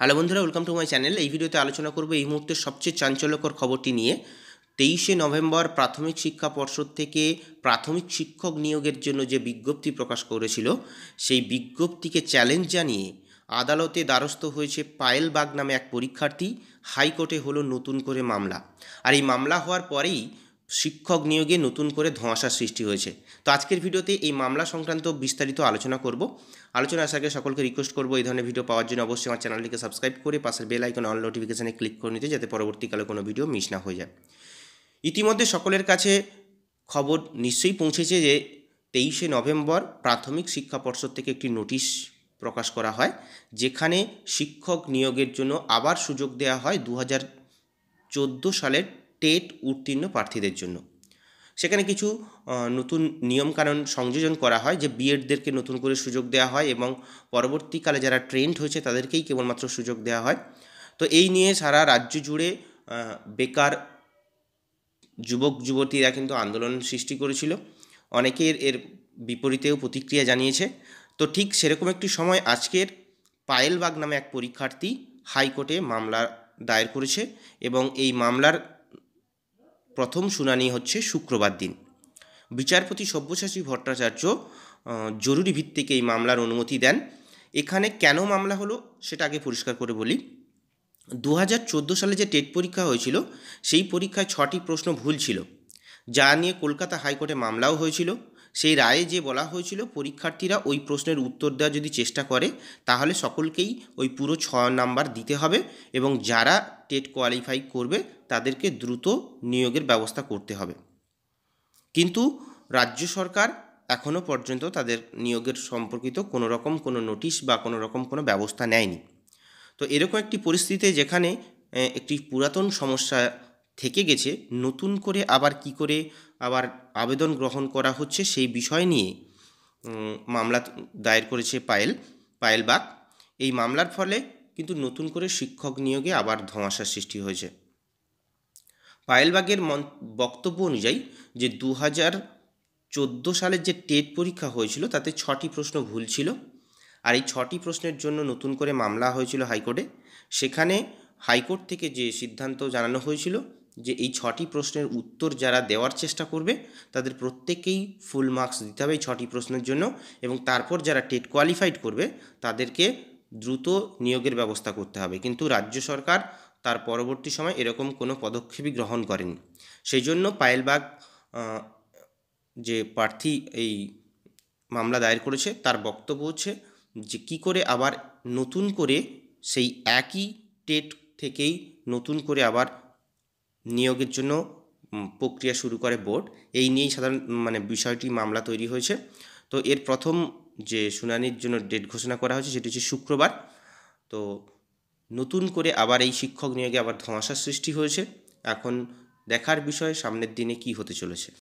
hello বন্ধুরা welcome to my channel এই ভিডিওতে আলোচনা করব এই মুহূর্তে সবচেয়ে চাঞ্চল্যকর খবরটি নিয়ে তেইশে নভেম্বর প্রাথমিক শিক্ষা পর্ষদ থেকে প্রাথমিক শিক্ষক নিয়োগের জন্য যে বিজ্ঞপ্তি প্রকাশ করেছিল সেই বিজ্ঞপ্তিকে চ্যালেঞ্জ জানিয়ে আদালতে দ্বারস্থ হয়েছে পায়েল বাগ নামে এক পরীক্ষার্থী হাইকোর্টে হলো নতুন করে মামলা আর এই মামলা হওয়ার পরেই শিক্ষক নিয়োগে নতুন করে ধোঁয়াশার সৃষ্টি হয়েছে তো আজকের ভিডিওতে এই মামলা সংক্রান্ত বিস্তারিত আলোচনা করব আলোচনা আসার আগে সকলকে রিকোয়েস্ট করব এই ধরনের ভিডিও পাওয়ার জন্য অবশ্যই আমার চ্যানেলটিকে সাবস্ক্রাইব করে পাশের বেল আইকন অল নোটিফিকেশানে ক্লিক করে নিতে যাতে পরবর্তীকালে কোনো ভিডিও মিস না হয়ে যায় ইতিমধ্যে সকলের কাছে খবর নিশ্চয়ই পৌঁছেছে যে তেইশে নভেম্বর প্রাথমিক শিক্ষা পর্ষদ থেকে একটি নোটিশ প্রকাশ করা হয় যেখানে শিক্ষক নিয়োগের জন্য আবার সুযোগ দেওয়া হয় দু হাজার সালের টেট উত্তীর্ণ প্রার্থীদের জন্য সেখানে কিছু নতুন নিয়মকানুন সংযোজন করা হয় যে বিএডদেরকে নতুন করে সুযোগ দেওয়া হয় এবং পরবর্তীকালে যারা ট্রেন্ড হয়েছে তাদেরকেই কেবলমাত্র সুযোগ দেওয়া হয় তো এই নিয়ে সারা রাজ্য জুড়ে বেকার যুবক যুবতীরা কিন্তু আন্দোলন সৃষ্টি করেছিল অনেকের এর বিপরীতেও প্রতিক্রিয়া জানিয়েছে তো ঠিক সেরকম একটি সময় আজকের পায়েলবাগ নামে এক পরীক্ষার্থী হাইকোর্টে মামলা দায়ের করেছে এবং এই মামলার প্রথম শুনানি হচ্ছে শুক্রবার দিন বিচারপতি সব্যসাচী ভট্টাচার্য জরুরি ভিত্তিকে এই মামলার অনুমতি দেন এখানে কেন মামলা হলো সেটা আগে পরিষ্কার করে বলি দু সালে যে টেট পরীক্ষা হয়েছিল সেই পরীক্ষায় ছটি প্রশ্ন ভুল ছিল যা নিয়ে কলকাতা হাইকোর্টে মামলাও হয়েছিল সেই রায়ে যে বলা হয়েছিল পরীক্ষার্থীরা ওই প্রশ্নের উত্তর দেওয়ার যদি চেষ্টা করে তাহলে সকলকেই ওই পুরো ছ নাম্বার দিতে হবে এবং যারা টেট কোয়ালিফাই করবে তাদেরকে দ্রুত নিয়োগের ব্যবস্থা করতে হবে কিন্তু রাজ্য সরকার এখনও পর্যন্ত তাদের নিয়োগের সম্পর্কিত কোনো রকম কোনো নোটিশ বা কোনো রকম কোনো ব্যবস্থা নেয়নি তো এরকম একটি পরিস্থিতিতে যেখানে একটি পুরাতন সমস্যা থেকে গেছে নতুন করে আবার কি করে আবার আবেদন গ্রহণ করা হচ্ছে সেই বিষয় নিয়ে মামলা দায়ের করেছে পায়েল পায়েল বাগ এই মামলার ফলে কিন্তু নতুন করে শিক্ষক নিয়োগে আবার ধোঁয়াশার সৃষ্টি হয়েছে পায়েলবাগের মন বক্তব্য অনুযায়ী যে দু হাজার চোদ্দো সালের যে টেট পরীক্ষা হয়েছিল তাতে ছটি প্রশ্ন ভুল ছিল আর এই ছটি প্রশ্নের জন্য নতুন করে মামলা হয়েছিল হাইকোর্টে সেখানে হাইকোর্ট থেকে যে সিদ্ধান্ত জানানো হয়েছিল যে এই ছটি প্রশ্নের উত্তর যারা দেওয়ার চেষ্টা করবে তাদের প্রত্যেকেই ফুল মার্কস দিতে হবে এই ছটি প্রশ্নের জন্য এবং তারপর যারা টেট কোয়ালিফাইড করবে তাদেরকে দ্রুত নিয়োগের ব্যবস্থা করতে হবে কিন্তু রাজ্য সরকার তার পরবর্তী সময় এরকম কোনো পদক্ষেপই গ্রহণ করেন সেই জন্য পায়েলবাগ যে প্রার্থী এই মামলা দায়ের করেছে তার বক্তব্য হচ্ছে যে কি করে আবার নতুন করে সেই একই টেট থেকেই নতুন করে আবার নিয়োগের জন্য প্রক্রিয়া শুরু করে বোর্ড এই নিয়েই সাধারণ মানে বিষয়টি মামলা তৈরি হয়েছে তো এর প্রথম যে শুনানির জন্য ডেট ঘোষণা করা হয়েছে সেটি হচ্ছে শুক্রবার তো নতুন করে আবার এই শিক্ষক নিয়োগে আবার ধোঁয়াশার সৃষ্টি হয়েছে এখন দেখার বিষয় সামনের দিনে কি হতে চলেছে